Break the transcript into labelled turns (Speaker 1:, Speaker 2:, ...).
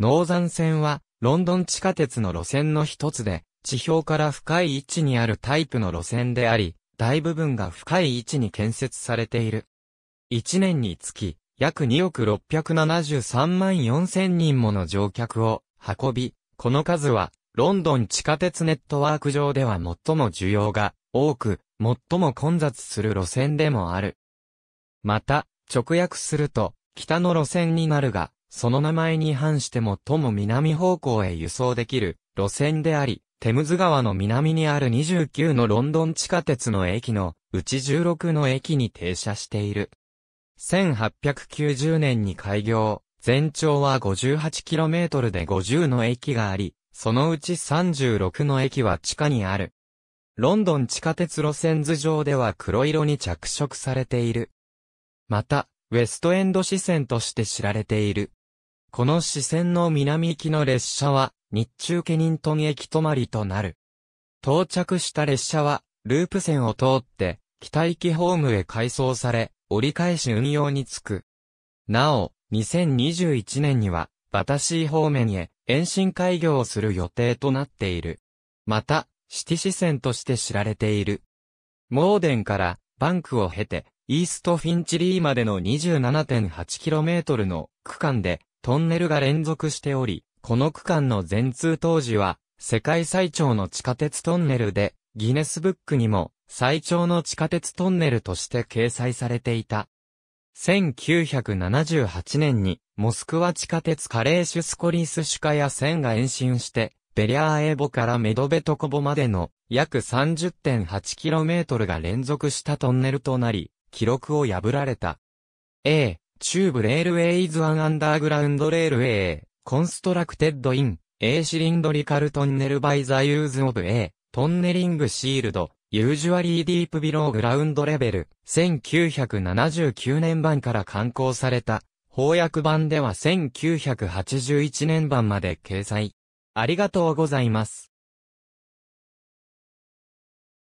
Speaker 1: ノーザン線は、ロンドン地下鉄の路線の一つで、地表から深い位置にあるタイプの路線であり、大部分が深い位置に建設されている。1年につき、約2億673万4千人もの乗客を運び、この数は、ロンドン地下鉄ネットワーク上では最も需要が多く、最も混雑する路線でもある。また、直訳すると、北の路線になるが、その名前に反してもとも南方向へ輸送できる路線であり、テムズ川の南にある29のロンドン地下鉄の駅のうち16の駅に停車している。1890年に開業、全長は 58km で50の駅があり、そのうち36の駅は地下にある。ロンドン地下鉄路線図上では黒色に着色されている。また、ウェストエンド支線として知られている。この支線の南行きの列車は、日中ケニントン駅止まりとなる。到着した列車は、ループ線を通って、北行きホームへ改装され、折り返し運用につく。なお、2021年には、バタシー方面へ延伸開業をする予定となっている。また、シティ支線として知られている。モーデンからバンクを経て、イーストフィンチリーまでの 27.8km の区間でトンネルが連続しており、この区間の全通当時は、世界最長の地下鉄トンネルで、ギネスブックにも、最長の地下鉄トンネルとして掲載されていた。1978年に、モスクワ地下鉄カレーシュスコリスシュカや線が延伸して、ベリャーエボからメドベトコボまでの約 30.8km が連続したトンネルとなり、記録を破られた。A、中部レールウェイズ・アン・アンダーグラウンド・レールウェイ、コンストラクテッド・イン、A シリンドリカルトンネル・バイ・ザ・ユーズ・オブ・ A、トンネリング・シールド、ユージュアリー・ディープ・ビロー・グラウンド・レベル、1979年版から刊行された、翻訳版では1981年版まで掲載。ありがとうございます。